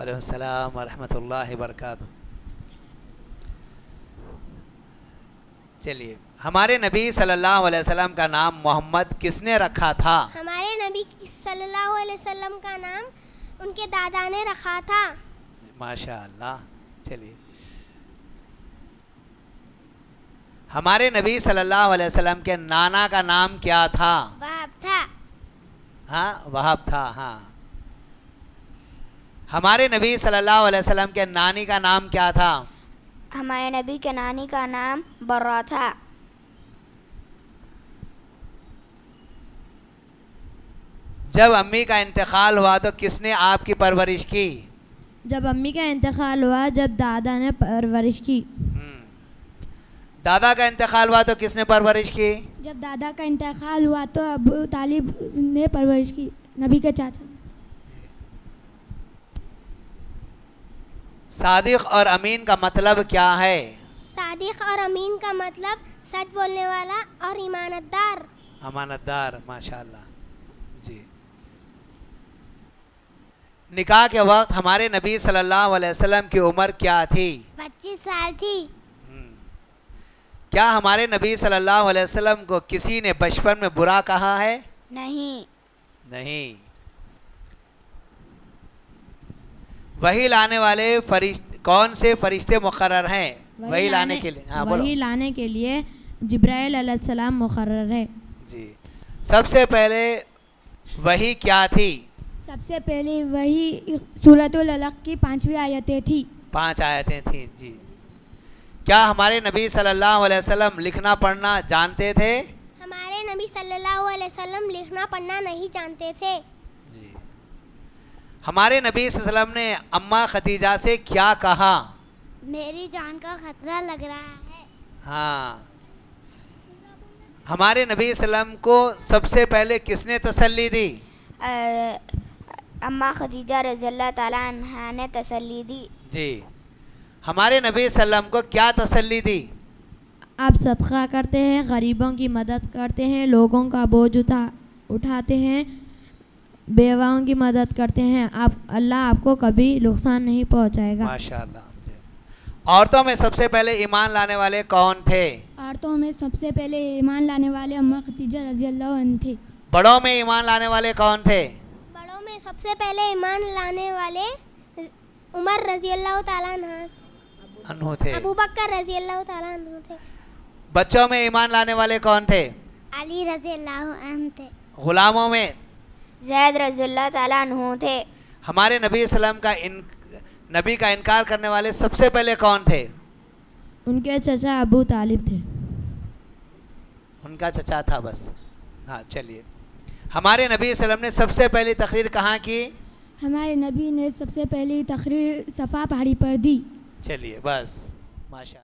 वालेकाम वरहमतुल्लाहि वरक चलिए हमारे नबी सल्लल्लाहु अलैहि वसल्लम का नाम मोहम्मद किसने रखा था हमारे नबी सल्लल्लाहु अलैहि वसल्लम का नाम उनके दादा ने रखा था माशा चलिए हमारे नबी सल्लल्लाहु अलैहि वसल्लम के नाना का नाम क्या था वहाब था हाँ वहाब था हाँ हमारे नबी सल्लल्लाहु अलैहि वसल्लम के नानी का नाम क्या था हमारे नबी के नानी का नाम बर्रा था जब अम्मी का इंतकाल हुआ तो किसने आपकी परवरिश की जब अम्मी का इंतकाल हुआ जब दादा ने परवरिश की हम्म। दादा का इंतकाल हुआ तो किसने परवरिश की जब दादा का इंतकाल हुआ तो अबू तालिब ने परवरिश की नबी के चाचा सादिक और अमीन का मतलब क्या है सादिक और अमीन का मतलब सच बोलने वाला और ईमानदार अमानतदार माशाल्लाह जी निकाह के वक्त हमारे नबी सल्लल्लाहु अलैहि वसल्लम की उम्र क्या थी पच्चीस साल थी हम्म। क्या हमारे नबी सल्लल्लाहु अलैहि वसल्लम को किसी ने बचपन में बुरा कहा है नहीं नहीं वही लाने वाले फरिश्त कौन से फरिश्ते मुकर हैं वही, वही लाने के लिए हाँ वही लाने के लिए जब्राइल सलाम मुकर है जी सबसे पहले वही क्या थी सबसे पहले वही सूरतलक की पांचवी आयतें थी पांच आयतें थी जी क्या हमारे नबी सल्लल्लाहु अलैहि वसल्लम लिखना पढ़ना जानते थे हमारे नबी सल्लल्लाहु अलैहि वसल्लम लिखना पढ़ना नहीं जानते थे हमारे नबी वसल्लम ने अम्मा खतीजा से क्या कहा मेरी जान का खतरा लग रहा है हाँ हमारे नबी वसल्लम को सबसे पहले किसने तसल्ली दी आ, अम्मा खदीजा रजल्ला तला ने तसल्ली दी जी हमारे नबी वसल्लम को क्या तसल्ली दी आप सदका करते हैं गरीबों की मदद करते हैं लोगों का बोझ उठा उठाते हैं बेवाओं की मदद करते हैं आप अल्लाह आपको कभी नुकसान नहीं पहुंचाएगा माशाल्लाह औरतों में सबसे पहले ईमान लाने वाले कौन थे औरतों में सबसे पहले ईमान लाने वाले अम्मा खतीजा रजी अल्लाह थे बड़ों में ईमान लाने वाले कौन थे बड़ों में सबसे पहले ईमान लाने वाले उमर रजी अल्लाह तु थे अबू बकर रजी अल्लाह तु थे बच्चों में ईमान लाने वाले कौन थे अली रजी अल्लाह थे गुलामों में जैद रजुल्ला थे हमारे नबी सलम का इन नबी का इनकार करने वाले सबसे पहले कौन थे उनके चचा अबू तालिब थे उनका चचा था बस हाँ चलिए हमारे नबी सलम ने सबसे पहली तकरीर कहाँ की हमारे नबी ने सबसे पहली तकरीर सफ़ा पहाड़ी पर दी चलिए बस माशा